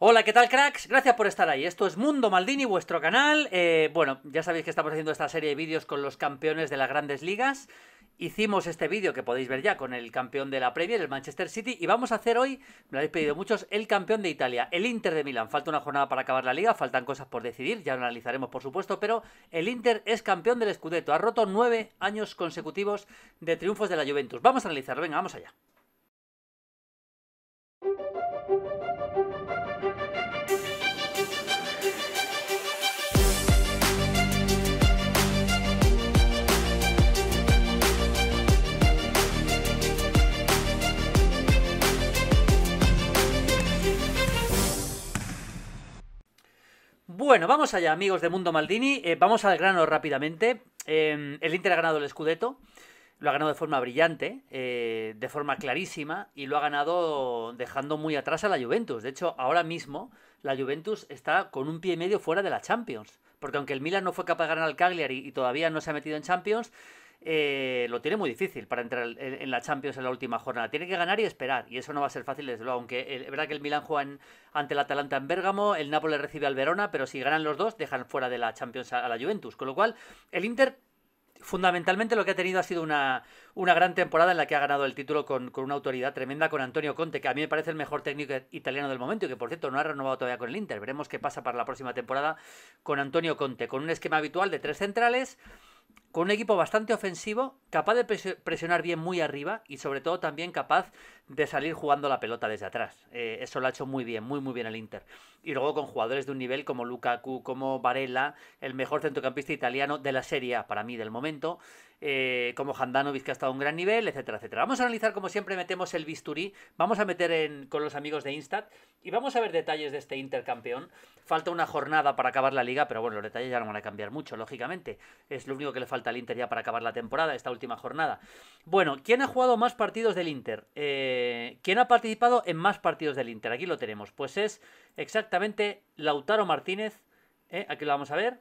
Hola, ¿qué tal cracks? Gracias por estar ahí. Esto es Mundo Maldini, vuestro canal. Eh, bueno, ya sabéis que estamos haciendo esta serie de vídeos con los campeones de las grandes ligas. Hicimos este vídeo que podéis ver ya con el campeón de la Premier, el Manchester City, y vamos a hacer hoy, me lo habéis pedido muchos, el campeón de Italia, el Inter de Milán. Falta una jornada para acabar la liga, faltan cosas por decidir, ya lo analizaremos por supuesto, pero el Inter es campeón del Scudetto, ha roto nueve años consecutivos de triunfos de la Juventus. Vamos a analizarlo, venga, vamos allá. Bueno, vamos allá, amigos de Mundo Maldini. Eh, vamos al grano rápidamente. Em, el Inter ha ganado el Scudetto. Lo ha ganado de forma brillante, eh, de forma clarísima, y lo ha ganado dejando muy atrás a la Juventus. De hecho, ahora mismo la Juventus está con un pie y medio fuera de la Champions. Porque aunque el Milan no fue capaz de ganar al Cagliari y todavía no se ha metido en Champions, eh, lo tiene muy difícil para entrar en, la Champions en la última jornada. Tiene que ganar y esperar, y eso no va a ser fácil, desde luego. Aunque eh, es verdad que el Milan juega ante el Atalanta en Bérgamo, el Nápoles recibe al Verona, pero si ganan los dos, dejan fuera de la Champions a, la Juventus. Con lo cual, el Inter fundamentalmente lo que ha tenido ha sido una, una, gran temporada en la que ha ganado el título con, con, una autoridad tremenda con Antonio Conte, que a mí me parece el mejor técnico italiano del momento y que por cierto no ha renovado todavía con el Inter. Veremos qué pasa para la próxima temporada con Antonio Conte, con un esquema habitual de tres centrales con un equipo bastante ofensivo, capaz de presionar bien muy arriba y sobre todo también capaz de salir jugando la pelota desde atrás. Eh, eso lo ha hecho muy bien, muy muy bien el Inter. Y luego con jugadores de un nivel como Lukaku, como Varela, el mejor centrocampista italiano de la Serie A para mí del momento, eh, como Handanovic, que ha estado a un gran nivel, etcétera, etcétera. Vamos a analizar, como siempre, metemos el bisturí, vamos a meter con los amigos de Instat y vamos a ver detalles de este campeón. Falta una jornada para acabar la liga, pero bueno, los detalles ya no van a cambiar mucho, lógicamente. Es lo único que le falta al Inter ya para acabar la temporada, esta última jornada. Bueno, ¿quién ha jugado más partidos del Inter? Eh, ¿Quién ha participado en más partidos del Inter? Aquí lo tenemos. Pues es exactamente Lautaro Martínez. ¿eh? Aquí lo vamos a ver.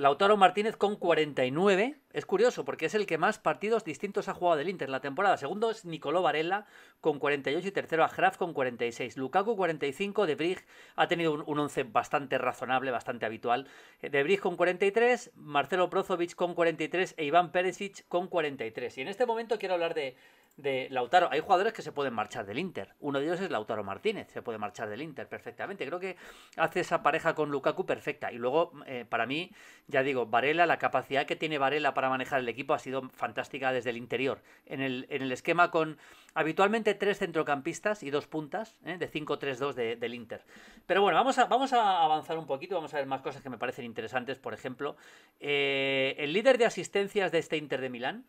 Lautaro Martínez con 49. Es curioso porque es el que más partidos distintos ha jugado del Inter en la temporada. Segundo es Nicolò Varela con 48 y tercero a Graf con 46. Lukaku 45, De brigg ha tenido un, 11 bastante razonable, bastante habitual. Eh, de brigg con 43, Marcelo Prozovic con 43 e Iván Peresic con 43. Y en este momento quiero hablar de, de Lautaro. Hay jugadores que se pueden marchar del Inter. Uno de ellos es Lautaro Martínez, se puede marchar del Inter perfectamente. Creo que hace esa pareja con Lukaku perfecta. Y luego, eh, para mí, ya digo, Varela, la capacidad que tiene Varela para manejar el equipo ha sido fantástica desde el interior. En el, en el esquema con habitualmente tres centrocampistas y dos puntas, eh, de 5-3-2 del Inter. Pero bueno, vamos a, vamos a avanzar un poquito, vamos a ver más cosas que me parecen interesantes. Por ejemplo, eh, el líder de asistencias de este Inter de Milán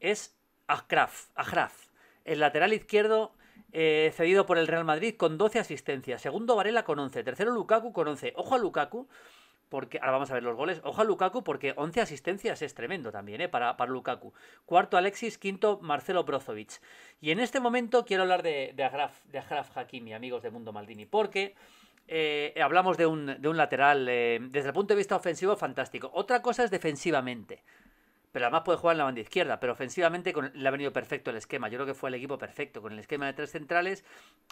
es Ajraf, Ajraf el lateral izquierdo eh, cedido por el Real Madrid con 12 asistencias. Segundo Varela con 11. Tercero Lukaku con 11. Ojo a Lukaku, porque ahora vamos a ver los goles. Ojo a Lukaku porque 11 asistencias es tremendo también eh, para, para, Lukaku. Cuarto Alexis, quinto Marcelo Brozovic. Y en este momento quiero hablar de, de Agraf, de Agraf Hakimi, amigos de Mundo Maldini, porque... Eh, hablamos de un, de un lateral desde el punto de vista ofensivo fantástico. Otra cosa es defensivamente pero además puede jugar en la banda izquierda, pero ofensivamente con, le ha venido perfecto el esquema. Yo creo que fue el equipo perfecto, con el esquema de tres centrales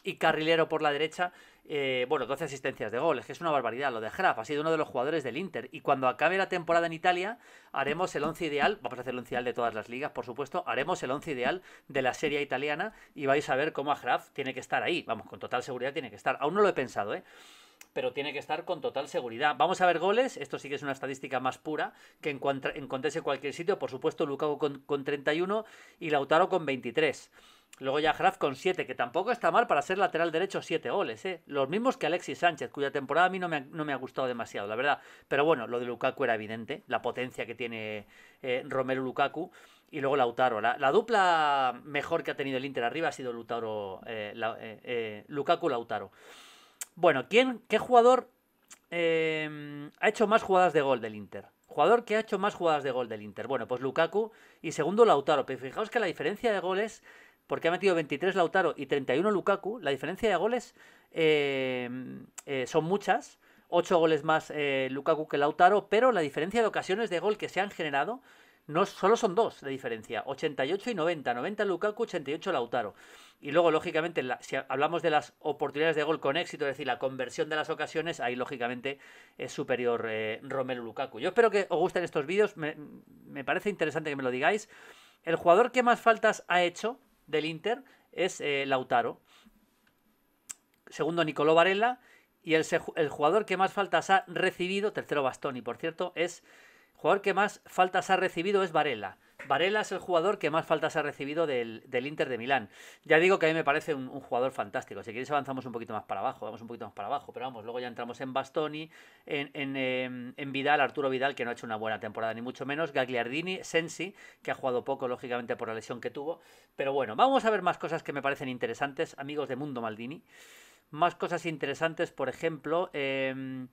y carrilero por la derecha. Eh, bueno, 12 asistencias de goles, que es una barbaridad. Lo de Graf ha sido uno de los jugadores del Inter. Y cuando acabe la temporada en Italia, haremos el once ideal, vamos a hacer el once ideal de todas las ligas, por supuesto, haremos el once ideal de la serie italiana y vais a ver cómo a Graf tiene que estar ahí. Vamos, con total seguridad tiene que estar. Aún no lo he pensado, ¿eh? pero tiene que estar con total seguridad. Vamos a ver goles, esto sí que es una estadística más pura, que encontré en cualquier sitio, por supuesto Lukaku con, con 31 y Lautaro con 23. Luego ya Graf con 7, que tampoco está mal para ser lateral derecho 7 goles, ¿eh? Los mismos que Alexis Sánchez, cuya temporada a mí no me, ha, gustado demasiado, la verdad. Pero bueno, lo de Lukaku era evidente, la potencia que tiene eh, Romero Lukaku. Y luego Lautaro. La, dupla mejor que ha tenido el Inter arriba ha sido Lutaro, eh, eh Lukaku-Lautaro. Bueno, ¿quién, ¿qué jugador em, ha hecho más jugadas de gol del Inter? Jugador que ha hecho más jugadas de gol del Inter. Bueno, pues Lukaku y segundo Lautaro. Pero fijaos que la diferencia de goles, porque ha metido 23 Lautaro y 31 Lukaku, la diferencia de goles em, eh, son muchas. 8 goles más eh, Lukaku que Lautaro, pero la diferencia de ocasiones de gol que se han generado no solo son dos de diferencia, 88 y 90, 90 Lukaku, 88 Lautaro. Y luego, lógicamente, si hablamos de las oportunidades de gol con éxito, es decir, la conversión de las ocasiones, ahí lógicamente es superior Romero eh, Romelu Lukaku. Yo espero que os gusten estos vídeos, me, parece interesante que me lo digáis. El jugador que más faltas ha hecho del Inter es eh, Lautaro. Segundo, Nicolò Varela. Y el, el jugador que más faltas ha recibido, tercero Bastoni, por cierto, es jugador que más faltas ha recibido es Varela. Varela es el jugador que más faltas ha recibido del, Inter de Milán. Ya digo que a mí me parece un, jugador fantástico. Si queréis avanzamos un poquito más para abajo, vamos un poquito más para abajo, pero vamos, luego ya entramos en Bastoni, em, en, Vidal, Arturo Vidal, que no ha hecho una buena temporada, ni mucho menos, Gagliardini, Sensi, que ha jugado poco, lógicamente, por la lesión que tuvo. Pero bueno, vamos a ver más cosas que me parecen interesantes, amigos de Mundo Maldini. Más cosas interesantes, por ejemplo... Em,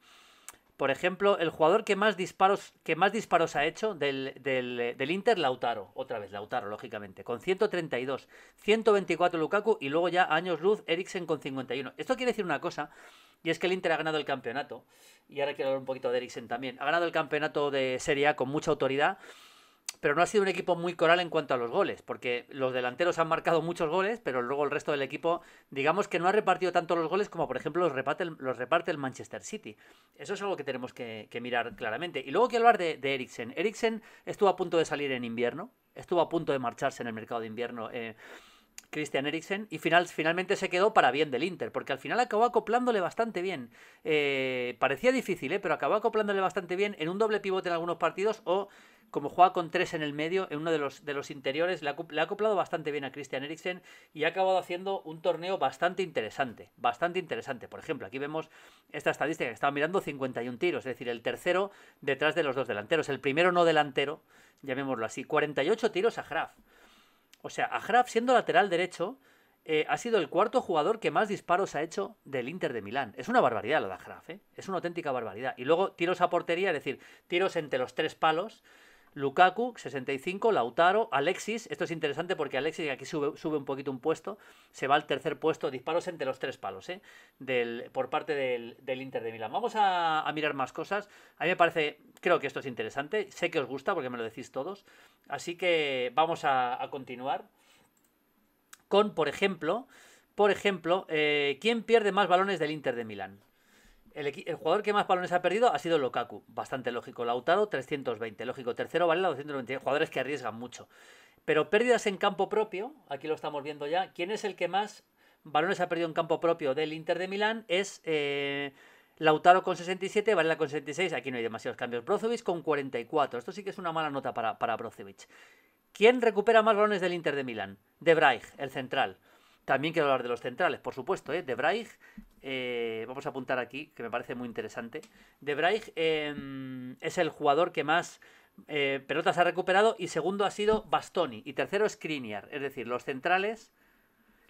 por ejemplo, el jugador que más disparos, que más disparos ha hecho del, Inter, Lautaro. Otra vez, Lautaro, lógicamente. Con 132, 124 Lukaku y luego ya años luz, Eriksen con 51. Esto quiere decir una cosa, y es que el Inter ha ganado el campeonato. Y ahora quiero hablar un poquito de Eriksen también. Ha ganado el campeonato de Serie A con mucha autoridad pero no ha sido un equipo muy coral en cuanto a los goles, porque los delanteros han marcado muchos goles, pero luego el resto del equipo, digamos que no ha repartido tanto los goles como por ejemplo los, reparte el, los reparte el Manchester City. Eso es algo que tenemos que, mirar claramente. Y luego que hablar de, de Eriksen. Eriksen estuvo a punto de salir en invierno, estuvo a punto de marcharse en el mercado de invierno. Eh, Christian Eriksen y finalmente se quedó para bien del Inter, porque al final acabó acoplándole bastante bien. Eh, parecía difícil, eh, pero acabó acoplándole bastante bien en un doble pivote en algunos partidos o como juega con tres en el medio, en uno de los, de los interiores, le ha, acoplado bastante bien a Christian Eriksen y ha acabado haciendo un torneo bastante interesante, bastante interesante. Por ejemplo, aquí vemos esta estadística que estaba mirando, 51 tiros, es decir, el tercero detrás de los dos delanteros, el primero no delantero, llamémoslo así, 48 tiros a Graf. O sea, a Graf siendo lateral derecho, eh, ha sido el cuarto jugador que más disparos ha hecho del Inter de Milán. Es una barbaridad lo de Graf, ¿eh? es una auténtica barbaridad. Y luego tiros a portería, es decir, tiros entre los tres palos. Lukaku, 65, Lautaro, Alexis, esto es interesante porque Alexis aquí sube, un poquito un puesto, se va al tercer puesto, disparos entre los tres palos, ¿eh? por parte del, Inter de Milán. Vamos a, mirar más cosas, a mí me parece, creo que esto es interesante, sé que os gusta porque me lo decís todos, así que vamos a, continuar con, por ejemplo, por ejemplo, eh, ¿quién pierde más balones del Inter de Milán? El, jugador que más balones ha perdido ha sido Lokaku. bastante lógico. Lautaro, 320, lógico. Tercero, Varela, 220. Jugadores que arriesgan mucho. Pero pérdidas en campo propio, aquí lo estamos viendo ya. ¿Quién es el que más balones ha perdido en campo propio del Inter de Milán? Es eh, Lautaro con 67, Varela con 66. Aquí no hay demasiados cambios. Brozovic con 44. Esto sí que es una mala nota para, para Brozovic. ¿Quién recupera más balones del Inter de Milán? De Braig, el central. También quiero hablar de los centrales, por supuesto, ¿eh? De Braig eh, vamos a apuntar aquí, que me parece muy interesante. De em, es el jugador que más eh, pelotas ha recuperado y segundo ha sido Bastoni y tercero es Skriniar, es decir, los centrales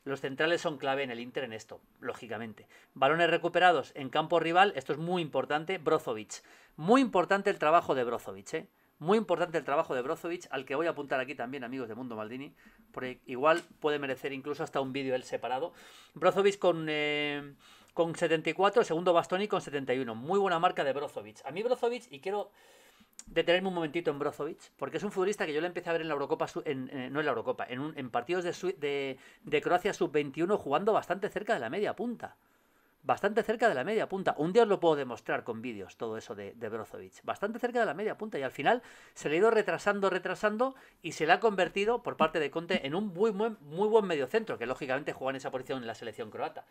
los centrales son clave en el Inter en esto, lógicamente. Balones recuperados en campo rival, esto es muy importante, Brozovic. Muy importante el trabajo de Brozovic, eh. Muy importante el trabajo de Brozovic, al que voy a apuntar aquí también, amigos de Mundo Maldini, porque igual puede merecer incluso hasta un vídeo él separado. Brozovic con con 74, segundo Bastoni con 71. Muy buena marca de Brozovic. A mí Brozovic, y quiero detenerme un momentito en Brozovic, porque es un futbolista que yo le empecé a ver en la Eurocopa, eh, no en la Eurocopa, en, en partidos de, de Croacia sub-21 jugando bastante cerca de la media punta bastante cerca de la media punta. Un día os lo puedo demostrar con vídeos, todo eso de, de Brozovic. Bastante cerca de la media punta y al final se le ha ido retrasando, retrasando y se le ha convertido por parte de Conte en un muy buen, muy buen mediocentro, que lógicamente juega en esa posición en la selección croata.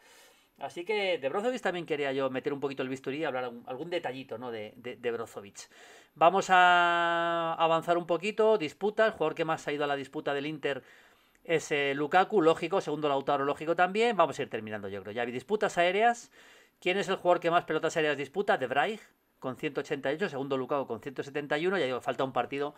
Así que de Brozovic también quería yo meter un poquito el bisturí y hablar algún, detallito ¿no? de, de, Brozovic. Vamos a avanzar un poquito. Disputa, el jugador que más ha ido a la disputa del Inter es Lukaku, lógico, segundo Lautaro, lógico también. Vamos a ir terminando, yo creo. Ya vi disputas aéreas. ¿Quién es el jugador que más pelotas aéreas disputa? De Braig, con 188, segundo Lukaku con 171. Ya digo, falta un partido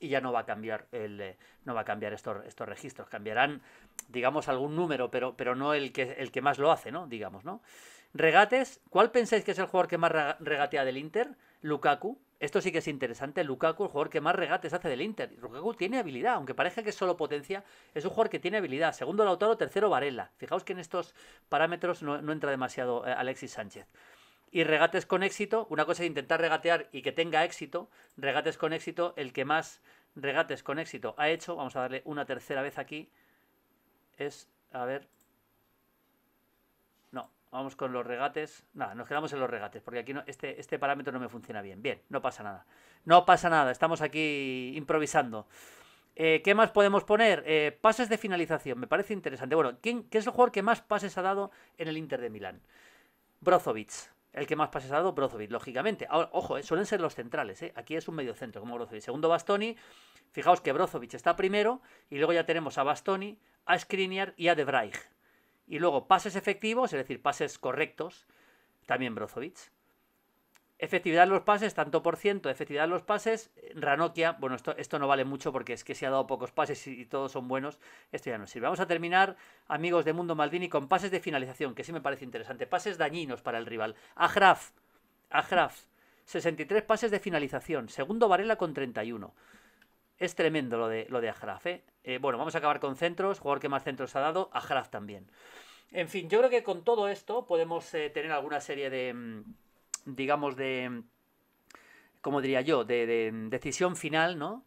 y ya no va a cambiar el eh, no va a cambiar estos, estos registros. Cambiarán, digamos, algún número, pero, pero no el que, el que más lo hace, ¿no? Digamos, ¿no? Regates, ¿cuál pensáis que es el jugador que más regatea del Inter? Lukaku, esto sí que es interesante. Lukaku, el jugador que más regates hace del Inter. Lukaku tiene habilidad, aunque parezca que es solo potencia, es un jugador que tiene habilidad. Segundo Lautaro, tercero Varela. Fijaos que en estos parámetros no, no entra demasiado eh, Alexis Sánchez. Y regates con éxito, una cosa es intentar regatear y que tenga éxito. Regates con éxito, el que más regates con éxito ha hecho, vamos a darle una tercera vez aquí, es, a ver, Vamos con los regates. Nada, nos quedamos en los regates, porque aquí este, este parámetro no me funciona bien. Bien, no pasa nada. No pasa nada, estamos aquí improvisando. Eh, ¿Qué más podemos poner? Eh, pases de finalización, me parece interesante. Bueno, ¿quién, ¿qué es el jugador que más pases ha dado en el Inter de Milán? Brozovic. El que más pases ha dado, Brozovic, lógicamente. Ahora, ojo, eh, suelen ser los centrales. Aquí es un medio centro como Brozovic. Segundo, Bastoni. Fijaos que Brozovic está primero y luego ya tenemos a Bastoni, a Skriniar y a De Vrij. Y luego pases efectivos, es decir, pases correctos, también Brozovic. Efectividad en los pases, tanto por ciento, efectividad en los pases, Ranokia, bueno, esto, esto, no vale mucho porque es que se ha dado pocos pases y, todos son buenos, esto ya no sirve. Vamos a terminar, amigos de Mundo Maldini, con pases de finalización, que sí me parece interesante, pases dañinos para el rival. Ajraf, Ajraf, 63 pases de finalización, segundo Varela con 31. Es tremendo lo de, lo de Ajraf. ¿eh? Eh, bueno, vamos a acabar con centros. Jugador que más centros ha dado, Ajraf también. En fin, yo creo que con todo esto podemos eh, tener alguna serie de, mm, digamos, de, mm, ¿Cómo diría yo, de, mm, decisión final, ¿no?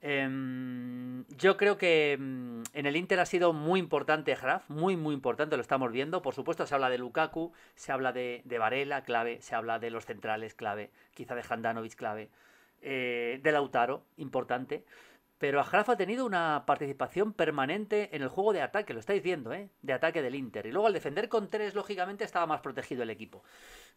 Em, yo creo que en el Inter ha sido muy importante Graf, muy muy importante, lo estamos viendo. Por supuesto se habla de Lukaku, se habla de, de Varela, clave, se habla de los centrales, clave, quizá de Handanovic, clave eh, de Lautaro, importante. Pero Ajraf ha tenido una participación permanente en el juego de ataque, lo estáis viendo, ¿eh? De ataque del Inter. Y luego al defender con tres, lógicamente, estaba más protegido el equipo.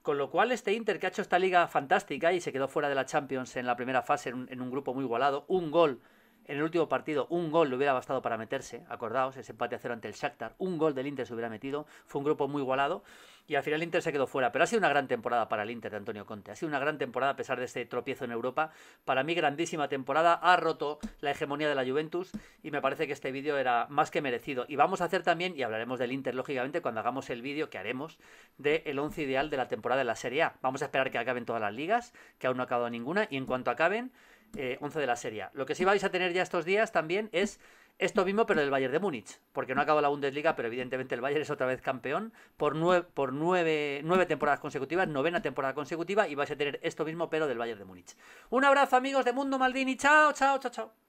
Con lo cual, este Inter que ha hecho esta liga fantástica y se quedó fuera de la Champions en la primera fase en un, en un grupo muy igualado, un gol en el último partido, un gol le hubiera bastado para meterse, acordaos, ese empate a cero ante el Shakhtar, un gol del Inter se hubiera metido, fue un grupo muy igualado y al final el Inter se quedó fuera, pero ha sido una gran temporada para el Inter de Antonio Conte, ha sido una gran temporada a pesar de este tropiezo en Europa, para mí grandísima temporada, ha roto la hegemonía de la Juventus y me parece que este vídeo era más que merecido y vamos a hacer también, y hablaremos del Inter lógicamente cuando hagamos el vídeo que haremos, del el 11 ideal de la temporada de la Serie A, vamos a esperar que acaben todas las ligas, que aún no ha acabado ninguna y en cuanto acaben 11 eh, de la serie. Lo que sí vais a tener ya estos días también es esto mismo, pero del Bayern de Múnich, porque no acaba la Bundesliga, pero evidentemente el Bayern es otra vez campeón por, nueve, por nueve temporadas consecutivas, novena temporada consecutiva, y vais a tener esto mismo, pero del Bayern de Múnich. Un abrazo, amigos de Mundo Maldini. Chao, chao, chao, chao.